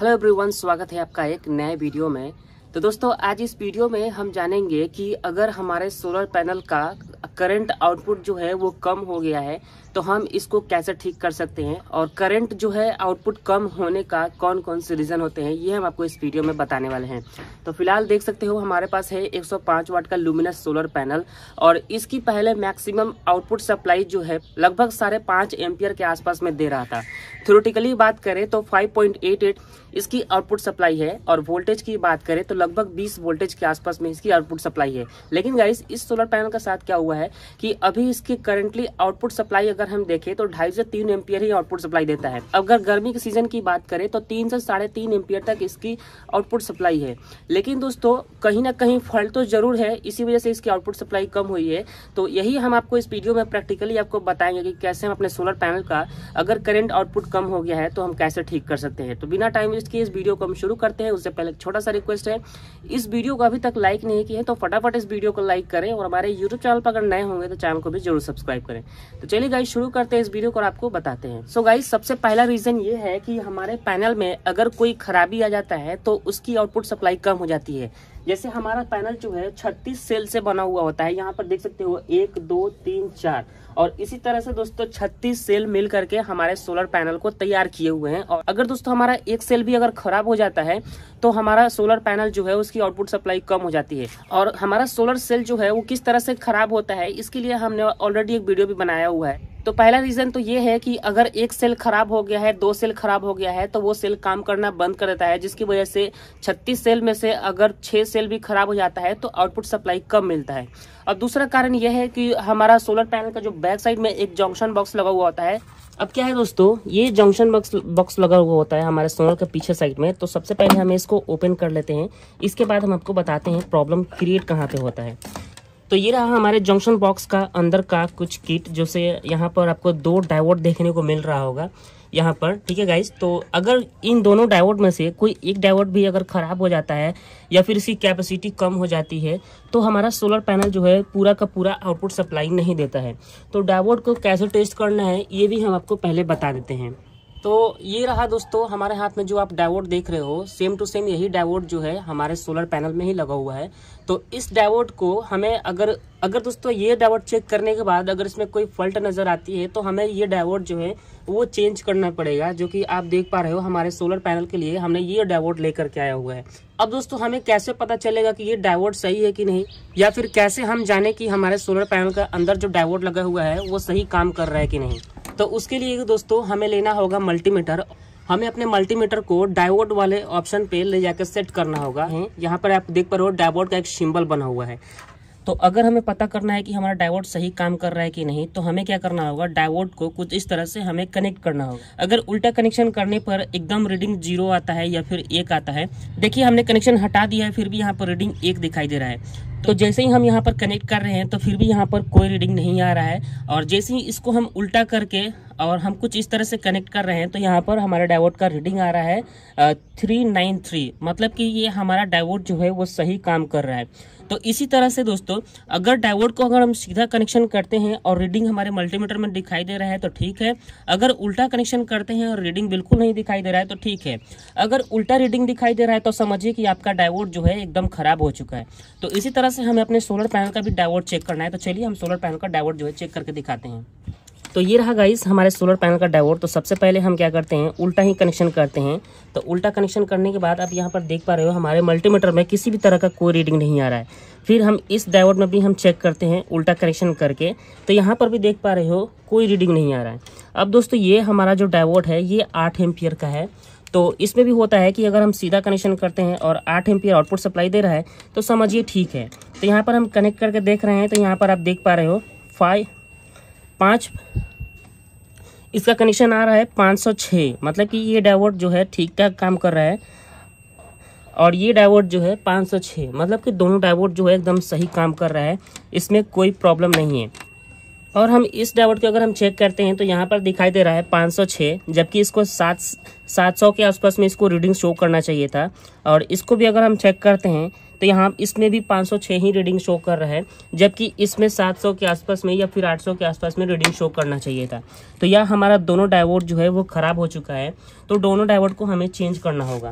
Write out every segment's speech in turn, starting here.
Hello everyone स्वागत है आपका एक नए वीडियो में तो दोस्तों आज इस वीडियो में हम जानेंगे कि अगर हमारे सोलर पैनल का करंट आउटपुट जो है वो कम हो गया है तो हम इसको कैसे ठीक कर सकते हैं और करंट जो है आउटपुट कम होने का कौन कौन से रीज़न होते हैं ये हम आपको इस वीडियो में बताने वाले हैं तो फिलहाल देख सकते हो हमारे पास है 105 वाट का लुमिनस सोलर पैनल और इसकी पहले मैक्सिमम आउटपुट सप्लाई जो है लगभग साढ़े पाँच के आसपास में दे रहा था थ्योरेटिकली बात करें तो फाइव इसकी आउटपुट सप्लाई है और वोल्टेज की बात करें तो लगभग बीस वोल्टेज के आसपास में इसकी आउटपुट सप्लाई है लेकिन गाइस इस सोलर पैनल के साथ क्या हुआ हुआ है कि अभी इसकी करंटली आउटपुट सप्लाई अगर हम देखें तो ढाई से तीन एम्पियर ही आउटपुट सप्लाई देता है अगर गर्मी के सीजन की बात करें तो तीन से साढ़े तीन एम्पियर तक इसकी आउटपुट सप्लाई है लेकिन दोस्तों कहीं ना कहीं फॉल्ट तो जरूर है इसी वजह से इसकी आउटपुट सप्लाई कम हुई है तो यही हम आपको इस वीडियो में प्रैक्टिकली आपको बताएंगे कि कैसे हम अपने सोलर पैनल का अगर करेंट आउटपुट कम हो गया है तो हम कैसे ठीक कर सकते हैं तो बिना टाइम वेस्ट किए इस वीडियो को हम शुरू करते हैं उससे पहले छोटा सा रिक्वेस्ट है इस वीडियो को अभी तक लाइक नहीं किया है तो फटाफट इस वीडियो को लाइक करें और हमारे यूट्यूब चैनल पर अगर नए होंगे तो चैनल को भी जरूर सब्सक्राइब करें तो चलिए गाइस शुरू करते हैं इस वीडियो को और आपको बताते हैं सो so गाइस सबसे पहला रीजन ये है कि हमारे पैनल में अगर कोई खराबी आ जाता है तो उसकी आउटपुट सप्लाई कम हो जाती है जैसे हमारा पैनल जो है 36 सेल से बना हुआ होता है यहाँ पर देख सकते हो एक दो तीन चार और इसी तरह से दोस्तों 36 सेल मिल करके हमारे सोलर पैनल को तैयार किए हुए हैं और अगर दोस्तों हमारा एक सेल भी अगर खराब हो जाता है तो हमारा सोलर पैनल जो है उसकी आउटपुट सप्लाई कम हो जाती है और हमारा सोलर सेल जो है वो किस तरह से खराब होता है इसके लिए हमने ऑलरेडी एक वीडियो भी बनाया हुआ है तो पहला रीज़न तो ये है कि अगर एक सेल खराब हो गया है दो सेल खराब हो गया है तो वो सेल काम करना बंद कर देता है जिसकी वजह से 36 सेल में से अगर 6 सेल भी खराब हो जाता है तो आउटपुट सप्लाई कम मिलता है और दूसरा कारण यह है कि हमारा सोलर पैनल का जो बैक साइड में एक जंक्शन बॉक्स लगा हुआ होता है अब क्या है दोस्तों ये जंक्शन बॉक्स बॉक्स लगा हुआ होता है हमारे सोलर के पीछे साइड में तो सबसे पहले हम इसको ओपन कर लेते हैं इसके बाद हम आपको बताते हैं प्रॉब्लम क्रिएट कहाँ पे होता है तो ये रहा हमारे जंक्शन बॉक्स का अंदर का कुछ किट जो से यहाँ पर आपको दो डायवर्ट देखने को मिल रहा होगा यहाँ पर ठीक है गाइज तो अगर इन दोनों डायवर्ट में से कोई एक डाइवर्ट भी अगर ख़राब हो जाता है या फिर इसकी कैपेसिटी कम हो जाती है तो हमारा सोलर पैनल जो है पूरा का पूरा आउटपुट सप्लाई नहीं देता है तो डाइवर्ट को कैसे टेस्ट करना है ये भी हम आपको पहले बता देते हैं तो ये रहा दोस्तों हमारे हाथ में जो आप डायवोर्ड देख रहे हो सेम टू सेम यही डायवोर्ड जो है हमारे सोलर पैनल में ही लगा हुआ है तो इस डायवोर्ड को हमें अगर अगर दोस्तों ये डायवोर्ड चेक करने के बाद अगर इसमें कोई फॉल्ट नज़र आती है तो हमें ये डायवोर्ड जो है वो चेंज करना पड़ेगा जो कि आप देख पा रहे हो हमारे सोलर पैनल के लिए हमने ये डायवोर्ड लेकर के आया हुआ है अब दोस्तों हमें कैसे पता चलेगा कि ये डायवोर्ड सही है कि नहीं या फिर कैसे हम जाने कि हमारे सोलर पैनल का अंदर जो डायवोर्ड लगा हुआ है वो सही काम कर रहा है कि नहीं तो उसके लिए दोस्तों हमें लेना होगा मल्टीमीटर हमें अपने मल्टीमीटर को डायोड वाले ऑप्शन पे ले जाकर सेट करना होगा हम्म। यहाँ पर आप देख पा रहे हो डायोड का एक सिंबल बना हुआ है तो अगर हमें पता करना है कि हमारा डायोड सही काम कर रहा है कि नहीं तो हमें क्या करना होगा डायोड को कुछ इस तरह से हमें कनेक्ट करना होगा अगर उल्टा कनेक्शन करने पर एकदम रीडिंग जीरो आता है या फिर एक आता है देखिए हमने कनेक्शन हटा दिया है फिर भी यहाँ पर रीडिंग एक दिखाई दे रहा है तो जैसे ही हम यहाँ पर कनेक्ट कर रहे हैं तो फिर भी यहाँ पर कोई रीडिंग नहीं आ रहा है और जैसे ही इसको हम उल्टा करके और हम कुछ इस तरह से कनेक्ट कर रहे हैं तो यहाँ पर हमारा डायोड का रीडिंग आ रहा है थ्री नाइन थ्री मतलब कि ये हमारा डायोड जो है वो सही काम कर रहा है तो इसी तरह से दोस्तों अगर डायोड को अगर हम सीधा कनेक्शन करते हैं और रीडिंग हमारे मल्टीमीटर में दिखाई दे रहा है तो ठीक है अगर उल्टा कनेक्शन करते हैं और रीडिंग बिल्कुल नहीं दिखाई दे रहा है तो ठीक है अगर उल्टा रीडिंग दिखाई दे रहा है तो समझिए कि आपका डायोड जो है एकदम खराब हो चुका है तो इसी तरह से हमें अपने सोलर पैनल का भी डायोड चेक करना है तो चलिए हम सोलर पैनल का डायोड जो है चेक करके दिखाते हैं तो ये रहा गाइस हमारे सोलर पैनल का डायोड तो सबसे पहले हम क्या करते हैं उल्टा ही कनेक्शन करते हैं तो उल्टा कनेक्शन करने के बाद आप यहाँ पर देख पा रहे हो हमारे मल्टीमीटर में किसी भी तरह का कोई रीडिंग नहीं आ रहा है फिर हम इस डायोड में भी हम चेक करते हैं उल्टा कनेक्शन करके तो यहाँ पर भी देख पा रहे हो कोई रीडिंग नहीं आ रहा है अब दोस्तों ये हमारा जो डायोड है ये आठ एम्पियर का है तो इसमें भी होता है कि अगर हम सीधा कनेक्शन करते हैं और आठ एम आउटपुट सप्लाई दे रहा है तो समझिए ठीक है तो यहाँ पर हम कनेक्ट करके देख रहे हैं तो यहाँ पर आप देख पा रहे हो फाइव पाँच इसका कनेक्शन आ रहा है 506 मतलब कि ये डाइवर्ट जो है ठीक ठाक काम कर रहा है और ये डाइवर्ट जो है 506 मतलब कि दोनों डाइवर्ट जो है एकदम सही काम कर रहा है इसमें कोई प्रॉब्लम नहीं है और हम इस डाइवर्ट को अगर हम चेक करते हैं तो यहाँ पर दिखाई दे रहा है 506 जबकि इसको सात सात सौ के आसपास में इसको रीडिंग शो करना चाहिए था और इसको भी अगर हम चेक करते हैं तो यहाँ इसमें भी 506 ही रीडिंग शो कर रहा है जबकि इसमें 700 के आसपास में या फिर 800 के आसपास में रीडिंग शो करना चाहिए था तो यह हमारा दोनों डायवर्ट जो है वो ख़राब हो चुका है तो दोनों डायवर्ट को हमें चेंज करना होगा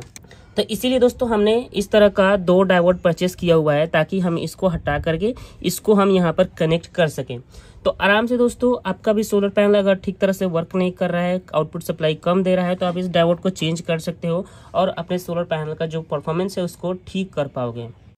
तो इसीलिए दोस्तों हमने इस तरह का दो डाइवर्ट परचेस किया हुआ है ताकि हम इसको हटा करके इसको हम यहाँ पर कनेक्ट कर सकें तो आराम से दोस्तों आपका भी सोलर पैनल अगर ठीक तरह से वर्क नहीं कर रहा है आउटपुट सप्लाई कम दे रहा है तो आप इस डायवर्ट को चेंज कर सकते हो और अपने सोलर पैनल का जो परफॉर्मेंस है उसको ठीक कर पाओगे